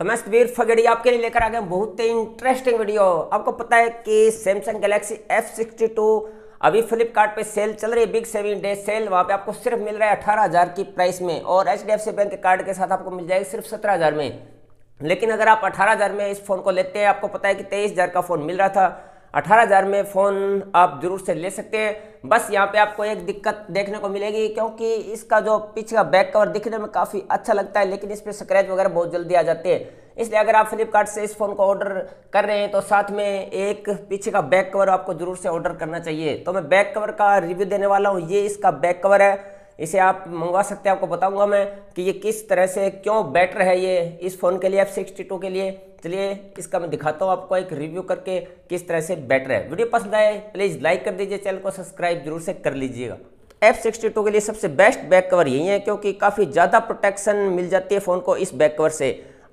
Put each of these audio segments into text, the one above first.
तो मैं सतवीर फगेड़ी आपके लिए लेकर आ गया बहुत ही इंटरेस्टिंग वीडियो आपको पता है कि Samsung Galaxy F sixty two अभी फ्लिपकार्ट पे सेल चल रही है बिग सेविंग डे सेल वहाँ पे आपको सिर्फ मिल रहा है अठारह हज़ार की प्राइस में और H D F C bank के कार्ड के साथ आपको मिल जाएगी सिर्फ सत्रह हज़ार में लेकिन अगर आप अठारह हज़ार में इस फ़ोन को लेते हैं आपको पता है कि तेईस हज़ार का फ़ोन मिल रहा था अठारह हज़ार में फ़ोन आप ज़रूर से ले सकते हैं बस यहाँ पे आपको एक दिक्कत देखने को मिलेगी क्योंकि इसका जो पीछे का बैक कवर दिखने में काफ़ी अच्छा लगता है लेकिन इस पर स्क्रैच वगैरह बहुत जल्दी आ जाते हैं इसलिए अगर आप फ्लिपकार्ट से इस फ़ोन को ऑर्डर कर रहे हैं तो साथ में एक पीछे का बैक कवर आपको ज़रूर से ऑर्डर करना चाहिए तो मैं बैक कवर का रिव्यू देने वाला हूँ ये इसका बैक कवर है इसे आप मंगवा सकते हैं आपको बताऊंगा मैं कि ये किस तरह से क्यों बेटर है ये इस फ़ोन के लिए एफ सिक्सटी टू के लिए चलिए इसका मैं दिखाता हूँ आपको एक रिव्यू करके किस तरह से बेटर है वीडियो पसंद आए प्लीज़ लाइक कर दीजिए चैनल को सब्सक्राइब जरूर से कर लीजिएगा एफ सिक्सटी टू के लिए सबसे बेस्ट बैक कवर यही है क्योंकि काफ़ी ज़्यादा प्रोटेक्शन मिल जाती है फ़ोन को इस बैक कवर से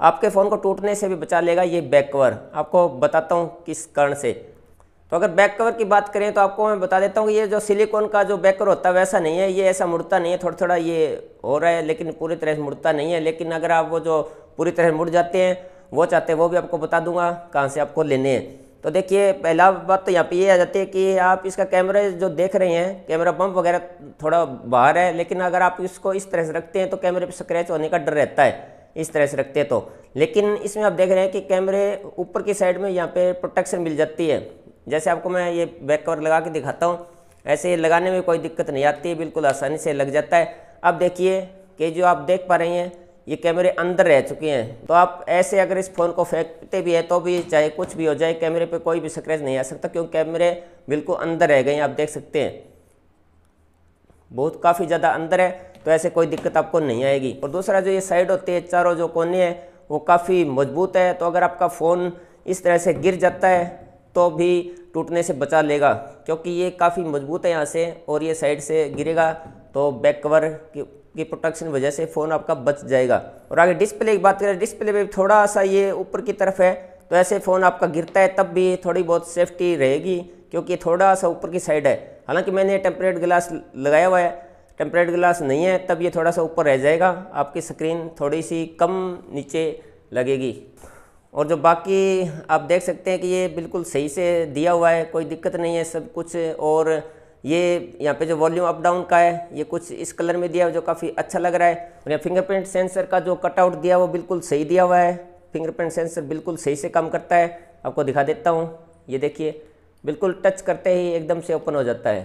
आपके फ़ोन को टूटने से भी बचा लेगा ये बैक कवर आपको बताता हूँ किस कारण से तो अगर बैक कवर की बात करें तो आपको मैं बता देता हूँ कि ये जो सिलिकॉन का जो बैक कवर होता है वैसा नहीं है ये ऐसा मुड़ता नहीं है थोड़ा थोड़ा ये हो रहा है लेकिन पूरी तरह से मुड़ता नहीं है लेकिन अगर आप वो जो पूरी तरह मुड़ जाते हैं वो चाहते हैं वो भी आपको बता दूंगा कहाँ से आपको लेने हैं तो देखिए पहला बात तो यहाँ पे ये आ जाती है कि आप इसका कैमरा जो देख रहे हैं कैमरा बम्प वगैरह थोड़ा बाहर है लेकिन अगर आप इसको इस तरह से रखते हैं तो कैमरे पर स्क्रैच होने का डर रहता है इस तरह से रखते हैं तो लेकिन इसमें आप देख रहे हैं कि कैमरे ऊपर की साइड में यहाँ पे प्रोटेक्शन मिल जाती है जैसे आपको मैं ये बैक कवर लगा के दिखाता हूँ ऐसे लगाने में कोई दिक्कत नहीं आती बिल्कुल आसानी से लग जाता है अब देखिए कि जो आप देख पा रहे हैं ये कैमरे अंदर रह चुके हैं तो आप ऐसे अगर इस फ़ोन को फेंकते भी हैं तो भी चाहे कुछ भी हो जाए कैमरे पे कोई भी स्क्रैच नहीं आ सकता क्योंकि कैमरे बिल्कुल अंदर रह गए हैं आप देख सकते हैं बहुत काफ़ी ज़्यादा अंदर है तो ऐसे कोई दिक्कत आपको नहीं आएगी और दूसरा जो ये साइड होती है चारों जो कोने हैं वो काफ़ी मजबूत है तो अगर आपका फ़ोन इस तरह से गिर जाता है तो भी टूटने से बचा लेगा क्योंकि ये काफ़ी मजबूत है यहाँ से और ये साइड से गिरेगा तो बैक कवर की की प्रोटेक्शन वजह से फ़ोन आपका बच जाएगा और आगे डिस्प्ले की बात करें डिस्प्ले में थोड़ा सा ये ऊपर की तरफ है तो ऐसे फ़ोन आपका गिरता है तब भी थोड़ी बहुत सेफ्टी रहेगी क्योंकि थोड़ा सा ऊपर की साइड है हालांकि मैंने टेम्परेट ग्लास लगाया हुआ है टेम्परेट ग्लास नहीं है तब ये थोड़ा सा ऊपर रह जाएगा आपकी स्क्रीन थोड़ी सी कम नीचे लगेगी और जो बाकी आप देख सकते हैं कि ये बिल्कुल सही से दिया हुआ है कोई दिक्कत नहीं है सब कुछ और ये यहाँ पे जो वॉल्यूम अप डाउन का है ये कुछ इस कलर में दिया है जो काफ़ी अच्छा लग रहा है और यहाँ फिंगरप्रिंट सेंसर का जो कटआउट दिया वो बिल्कुल सही दिया हुआ है फिंगरप्रिंट सेंसर बिल्कुल सही से काम करता है आपको दिखा देता हूँ ये देखिए बिल्कुल टच करते ही एकदम से ओपन हो जाता है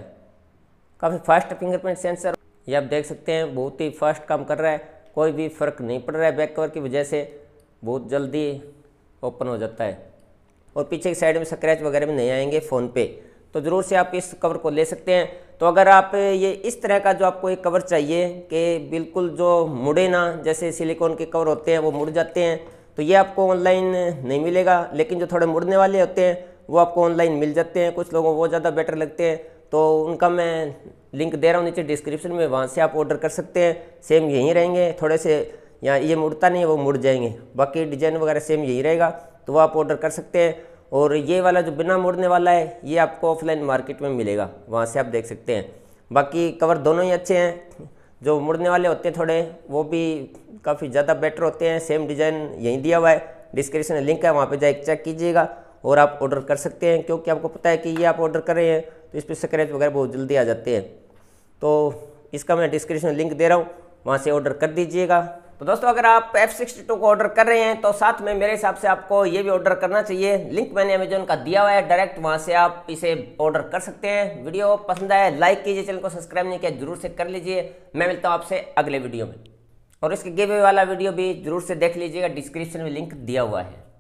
काफ़ी फास्ट फिंगरप्रिंट सेंसर ये आप देख सकते हैं बहुत ही फास्ट काम कर रहा है कोई भी फ़र्क नहीं पड़ रहा है बैक कवर की वजह से बहुत जल्दी ओपन हो जाता है और पीछे की साइड में स्क्रैच वगैरह भी नहीं आएंगे फ़ोन पे तो ज़रूर से आप इस कवर को ले सकते हैं तो अगर आप ये इस तरह का जो आपको एक कवर चाहिए कि बिल्कुल जो मुड़े ना जैसे सिलिकॉन के कवर होते हैं वो मुड़ जाते हैं तो ये आपको ऑनलाइन नहीं मिलेगा लेकिन जो थोड़े मुड़ने वाले होते हैं वो आपको ऑनलाइन मिल जाते हैं कुछ लोगों को वो ज़्यादा बेटर लगते हैं तो उनका मैं लिंक दे रहा हूँ नीचे डिस्क्रिप्शन में वहाँ से आप ऑर्डर कर सकते हैं सेम यहीं रहेंगे थोड़े से यहाँ ये मुड़ता नहीं है वो मुड़ जाएंगे बाकी डिजाइन वगैरह सेम यहीं रहेगा तो वो आप ऑर्डर कर सकते हैं और ये वाला जो बिना मोड़ने वाला है ये आपको ऑफलाइन मार्केट में मिलेगा वहाँ से आप देख सकते हैं बाकी कवर दोनों ही अच्छे हैं जो मुड़ने वाले होते हैं थोड़े वो भी काफ़ी ज़्यादा बेटर होते हैं सेम डिज़ाइन यहीं दिया हुआ है डिस्क्रिप्शन में लिंक है वहाँ पर जाए चेक कीजिएगा और आप ऑर्डर कर सकते हैं क्योंकि आपको पता है कि ये आप ऑर्डर कर रहे हैं तो इस पर स्क्रैच वगैरह बहुत जल्दी आ जाते हैं तो इसका मैं डिस्क्रिप्शन लिंक दे रहा हूँ वहाँ से ऑर्डर कर दीजिएगा तो दोस्तों अगर आप एफ सिक्सटी टू को ऑर्डर कर रहे हैं तो साथ में मेरे हिसाब से आपको ये भी ऑर्डर करना चाहिए लिंक मैंने अमेजोन का दिया हुआ है डायरेक्ट वहाँ से आप इसे ऑर्डर कर सकते हैं वीडियो पसंद आए लाइक कीजिए चैनल को सब्सक्राइब नहीं किया जरूर से कर लीजिए मैं मिलता हूँ आपसे अगले वीडियो में और इसके गिवे वाला वीडियो भी जरूर से देख लीजिएगा डिस्क्रिप्शन में लिंक दिया हुआ है